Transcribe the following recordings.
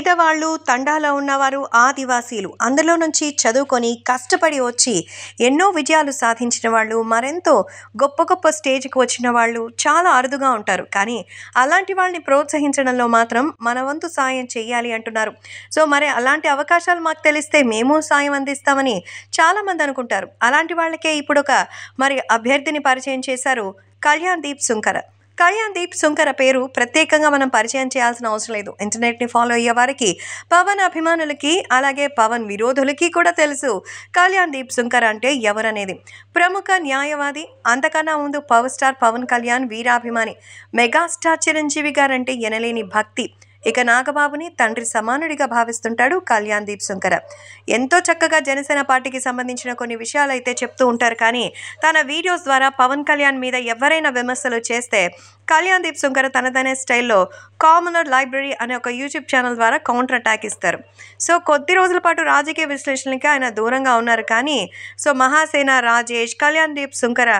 పేదవాళ్ళు తండాలో ఉన్నవారు ఆదివాసీలు అందులో నుంచి చదువుకొని కష్టపడి వచ్చి ఎన్నో విజయాలు సాధించిన వాళ్ళు మరెంతో గొప్ప గొప్ప స్టేజ్కి వచ్చిన వాళ్ళు చాలా అరుదుగా ఉంటారు కానీ అలాంటి వాళ్ళని ప్రోత్సహించడంలో మాత్రం మన వంతు సాయం చేయాలి అంటున్నారు సో మరి అలాంటి అవకాశాలు మాకు తెలిస్తే మేము సాయం అందిస్తామని చాలామంది అనుకుంటారు అలాంటి వాళ్ళకే ఇప్పుడు ఒక మరి అభ్యర్థిని పరిచయం చేశారు కళ్యాణ్ దీప్ సుంకర కళ్యాణ్ దీప్ శుంకర పేరు ప్రత్యేకంగా మనం పరిచయం చేయాల్సిన అవసరం లేదు ఇంటర్నెట్ని ఫాలో అయ్యే వారికి పవన్ అభిమానులకి అలాగే పవన్ విరోధులకి కూడా తెలుసు కళ్యాణ్ దీప్ సుంకర్ అంటే ఎవరనేది ప్రముఖ న్యాయవాది అంతకన్నా ముందు పవర్ స్టార్ పవన్ కళ్యాణ్ వీరాభిమాని మెగాస్టార్ చిరంజీవి గారంటే ఎనలేని భక్తి ఇక నాగబాబుని తండ్రి సమానుడిగా భావిస్తుంటాడు కళ్యాణ్ దీప్ శంకర్ ఎంతో చక్కగా జనసేన పార్టీకి సంబంధించిన కొన్ని విషయాలు అయితే చెప్తూ ఉంటారు కానీ తన వీడియోస్ ద్వారా పవన్ కళ్యాణ్ మీద ఎవరైనా విమర్శలు చేస్తే కళ్యాణ్ దీప్ శంకర్ తనదనే స్టైల్లో కామనర్ లైబ్రరీ అనే ఒక యూట్యూబ్ ఛానల్ ద్వారా కౌంటర్ అటాక్ ఇస్తారు సో కొద్ది రోజుల పాటు రాజకీయ విశ్లేషణకి ఆయన దూరంగా ఉన్నారు కానీ సో మహాసేన రాజేష్ కళ్యాణ్ దీప్ శుంకర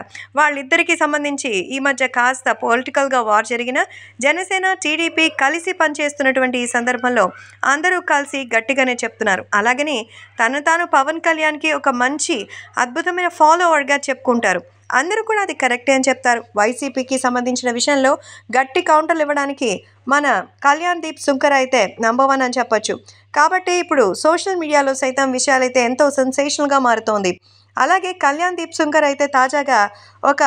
వాళ్ళిద్దరికీ సంబంధించి ఈ మధ్య కాస్త పొలిటికల్గా వార్ జరిగిన జనసేన టీడీపీ కలిసి పనిచేసే చేస్తున్నటువంటి ఈ సందర్భంలో అందరూ కలిసి గట్టిగానే చెప్తున్నారు అలాగని తను తాను పవన్ కళ్యాణ్కి ఒక మంచి అద్భుతమైన ఫాలోవర్గా చెప్పుకుంటారు అందరూ కూడా అది కరెక్టే అని చెప్తారు వైసీపీకి సంబంధించిన విషయంలో గట్టి కౌంటర్లు ఇవ్వడానికి మన కళ్యాణ్ దీప్ సుంకర్ అయితే నంబర్ వన్ అని చెప్పొచ్చు కాబట్టి ఇప్పుడు సోషల్ మీడియాలో సైతం విషయాలు అయితే ఎంతో సెన్సేషనల్గా మారుతోంది అలాగే కళ్యాణ్ దీప్ సుంకర్ అయితే తాజాగా ఒక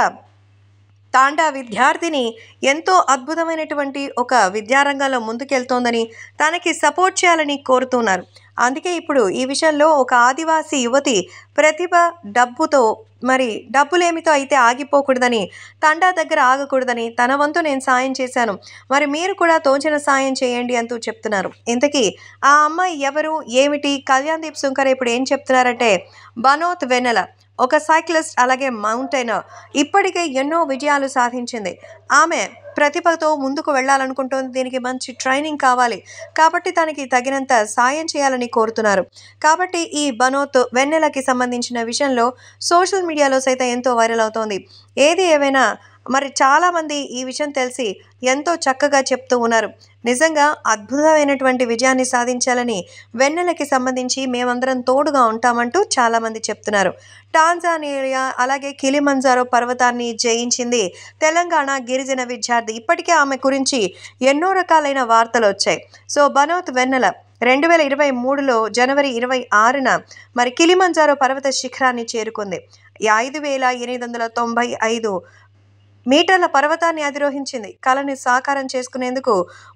తాండా విద్యార్థిని ఎంతో అద్భుతమైనటువంటి ఒక విద్యారంగంలో ముందుకెళ్తోందని తనకి సపోర్ట్ చేయాలని కోరుతున్నారు అందుకే ఇప్పుడు ఈ విషయంలో ఒక ఆదివాసీ యువతి ప్రతిభ డబ్బుతో మరి డబ్బులేమితో అయితే ఆగిపోకూడదని తండా దగ్గర ఆగకూడదని తన వంతు నేను సాయం చేశాను మరి మీరు కూడా తోచిన సాయం చేయండి అంటూ చెప్తున్నారు ఇంతకీ ఆ అమ్మాయి ఎవరు ఏమిటి కళ్యాణ్ దీప్ సుంకర్ ఇప్పుడు ఏం చెప్తున్నారంటే బనోత్ వెనెల ఒక సైక్లిస్ట్ అలాగే మౌంటైనర్ ఇప్పటికే ఎన్నో విజయాలు సాధించింది ఆమె ప్రతిభతో ముందుకు వెళ్ళాలనుకుంటోంది దీనికి మంచి ట్రైనింగ్ కావాలి కాబట్టి తనకి తగినంత సాయం చేయాలని కోరుతున్నారు కాబట్టి ఈ బనోత్ వెన్నెలకి సంబంధించిన విషయంలో సోషల్ మీడియాలో సైతం ఎంతో వైరల్ అవుతోంది ఏది ఏవైనా మరి చాలామంది ఈ విషయం తెలిసి ఎంతో చక్కగా చెప్తూ ఉన్నారు నిజంగా అద్భుతమైనటువంటి విజయాన్ని సాధించాలని వెన్నెలకి సంబంధించి మేమందరం తోడుగా ఉంటామంటూ చాలామంది చెప్తున్నారు టాన్జానియా అలాగే కిలిమంజారో పర్వతాన్ని జయించింది తెలంగాణ గిరిజన విద్యార్థి ఇప్పటికే ఆమె గురించి ఎన్నో రకాలైన వార్తలు వచ్చాయి సో బనోత్ వెన్నెల రెండు వేల ఇరవై మూడులో జనవరి ఇరవై ఆరున మరి కిలిమంజారో పర్వత శిఖరాన్ని చేరుకుంది ఐదు వేల ఎనిమిది వందల తొంభై ఐదు మీటర్ల పర్వతాన్ని అధిరోహించింది కళని సాకారం చేసుకునేందుకు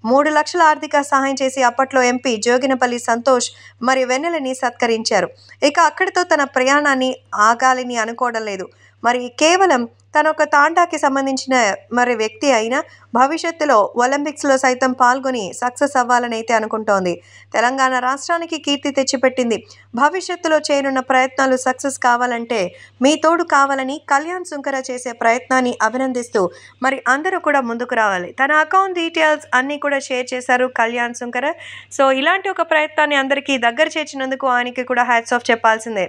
మూడు లక్షల ఆర్థిక సహాయం చేసి అప్పట్లో ఎంపీ జోగినపల్లి సంతోష్ మరియు వెన్నెలని సత్కరించారు ఇక అక్కడితో తన ప్రయాణాన్ని ఆగాలిని అనుకోవడం లేదు మరి కేవలం తన ఒక తాండాకి సంబంధించిన మరి వ్యక్తి అయినా భవిష్యత్తులో ఒలింపిక్స్లో సైతం పాల్గొని సక్సెస్ అవ్వాలనైతే అనుకుంటోంది తెలంగాణ రాష్ట్రానికి కీర్తి తెచ్చిపెట్టింది భవిష్యత్తులో చేయనున్న ప్రయత్నాలు సక్సెస్ కావాలంటే మీ తోడు కావాలని కళ్యాణ్ సుంకర చేసే ప్రయత్నాన్ని అభినందిస్తూ మరి అందరూ కూడా ముందుకు రావాలి తన అకౌంట్ డీటెయిల్స్ అన్నీ కూడా షేర్ చేశారు కళ్యాణ్ సుంకర సో ఇలాంటి ఒక ప్రయత్నాన్ని అందరికీ దగ్గర చేర్చినందుకు ఆయనకి కూడా హ్యాట్స్ ఆఫ్ చెప్పాల్సిందే